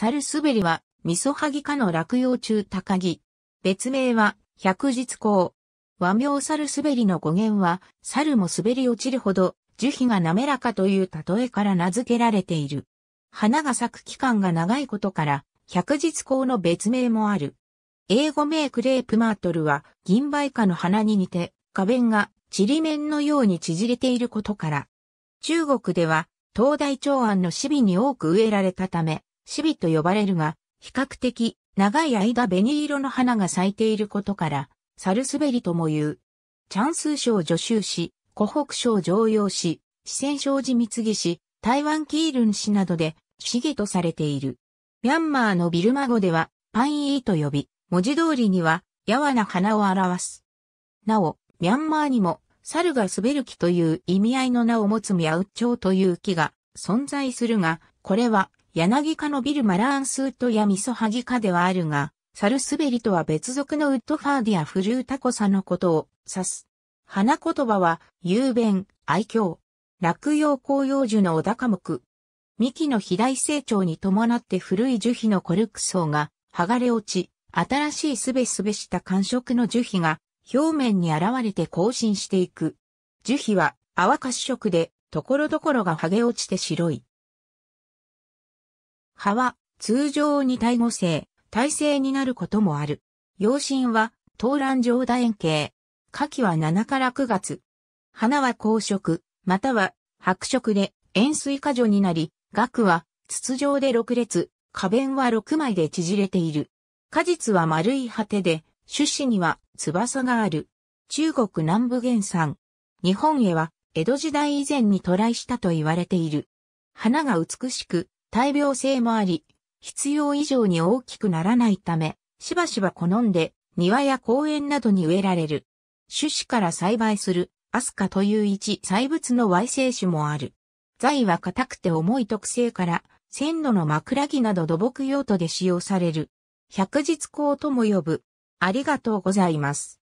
サルスベリは、ミソハギ科の落葉中高木。別名は、百日光。和名サルスベリの語源は、猿も滑り落ちるほど、樹皮が滑らかという例えから名付けられている。花が咲く期間が長いことから、百日光の別名もある。英語名クレープマートルは、銀梅花の花に似て、花弁が、ちりめんのように縮れていることから。中国では、東大長安の市備に多く植えられたため、シビと呼ばれるが、比較的長い間紅色の花が咲いていることから、サルスベリとも言う。チャンス賞助手市、湖北賞常用市、四川賞寺三木市、台湾キールン氏などで、シゲとされている。ミャンマーのビルマ語では、パンイーと呼び、文字通りには、やわな花を表す。なお、ミャンマーにも、猿が滑る木という意味合いの名を持つミャウチョウという木が存在するが、これは柳科のビル・マラーンスウッドやミソハギ科ではあるが、サルスベリとは別属のウッドファーディアフルータコサのことを指す。花言葉は、雄弁、愛嬌。落葉紅葉樹の小高木。幹の肥大成長に伴って古い樹皮のコルク層が剥がれ落ち、新しいすべすべした感触の樹皮が表面に現れて更新していく。樹皮は淡褐色で、ところどころが剥げ落ちて白い。葉は通常に体語性、体性になることもある。養心は、東蘭状楕円形。夏季は7から9月。花は紅色、または白色で円錐果樹になり、額は筒状で6列、花弁は6枚で縮れている。果実は丸い果てで、種子には翼がある。中国南部原産。日本へは江戸時代以前に渡来したと言われている。花が美しく、大病性もあり、必要以上に大きくならないため、しばしば好んで庭や公園などに植えられる。種子から栽培するアスカという一細物の矮生種もある。材は硬くて重い特性から、線路の枕木など土木用途で使用される。百日光とも呼ぶ。ありがとうございます。